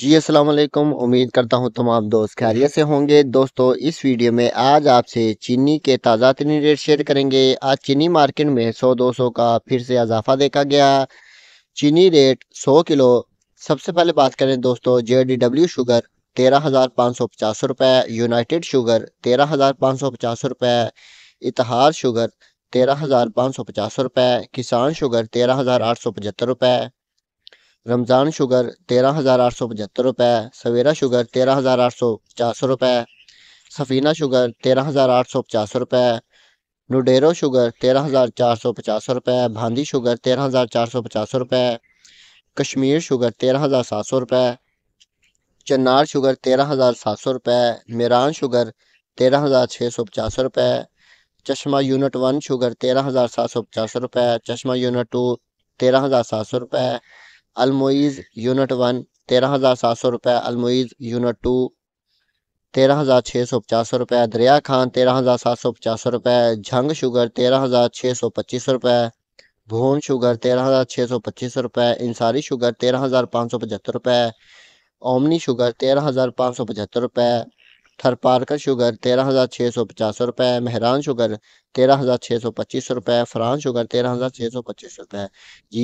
जी अस्सलाम वालेकुम उम्मीद करता हूँ तमाम दोस्त खैरियत से होंगे दोस्तों इस वीडियो में आज आपसे चीनी के ताज़ा तरीन रेट शेयर करेंगे आज चीनी मार्केट में 100-200 का फिर से इजाफा देखा गया चीनी रेट 100 किलो सबसे पहले बात करें दोस्तों जे डी डब्ल्यू शुगर तेरह हज़ार पाँच सौ पचास रुपये यूनाइटेड शुगर तेरह हज़ार पाँच सौ पचास रुपये इतिहास शुगर तेरह हज़ार पाँच सौ पचास रुपये किसान शुगर तेरह हज़ार आठ सौ पचहत्तर रुपये रमज़ान शुगर तेरह हज़ार आठ सौ पचहत्तर रुपये सवेरा शुगर तेरह हज़ार आठ सौ पचास रुपये सफ़ीना शुगर तेरह हज़ार आठ सौ पचास रुपये नुडेरो शुगर तेरह हज़ार चार सौ पचास रुपये भांदी शुगर तेरह हज़ार चार सौ पचास रुपये कश्मीर शुगर तेरह हज़ार सात सौ रुपये चन्नार शुगर तेरह हज़ार सात सौ रुपये मेरान शुगर तेरह हज़ार छः सौ पचास रुपये चश्मा यूनिट वन शुगर तेरह हज़ार सात सौ पचास रुपये चश्मा यूनिट टू तेरह हज़ार सात सौ रुपये अलमोईज़ यूनिट वन तेरह हज़ार सात सौ रुपये अलमोईज़ यूनिट टू तेरह हज़ार छः सौ पचास रुपये दरिया खान तेरह हज़ार सात सौ पचास रुपये झंग शुगर तेरह हज़ार छः सौ पच्चीस रुपये भून शुगर तेरह हज़ार छः सौ पच्चीस रुपये इंसारी शुगर तेरह हज़ार पाँच सौ पचहत्तर रुपये ओमनी शुगर तेरह हज़ार पाँच सौ पचहत्तर रुपये थरपारकर शुगर तेरह हज़ार छः सौ पचास रुपये मेहरान शुगर तेरह हज़ार छः सौ पच्चीस रुपये फ्रांस शुगर तेरह हज़ार छः सौ पच्चीस रुपये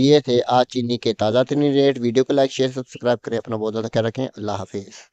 ये थे आज चीनी के ताज़ा तरीन रेट वीडियो को लाइक शेयर सब्सक्राइब करें अपना बहुत ज़्यादा ख्याल रखें अल्लाह हाफिज़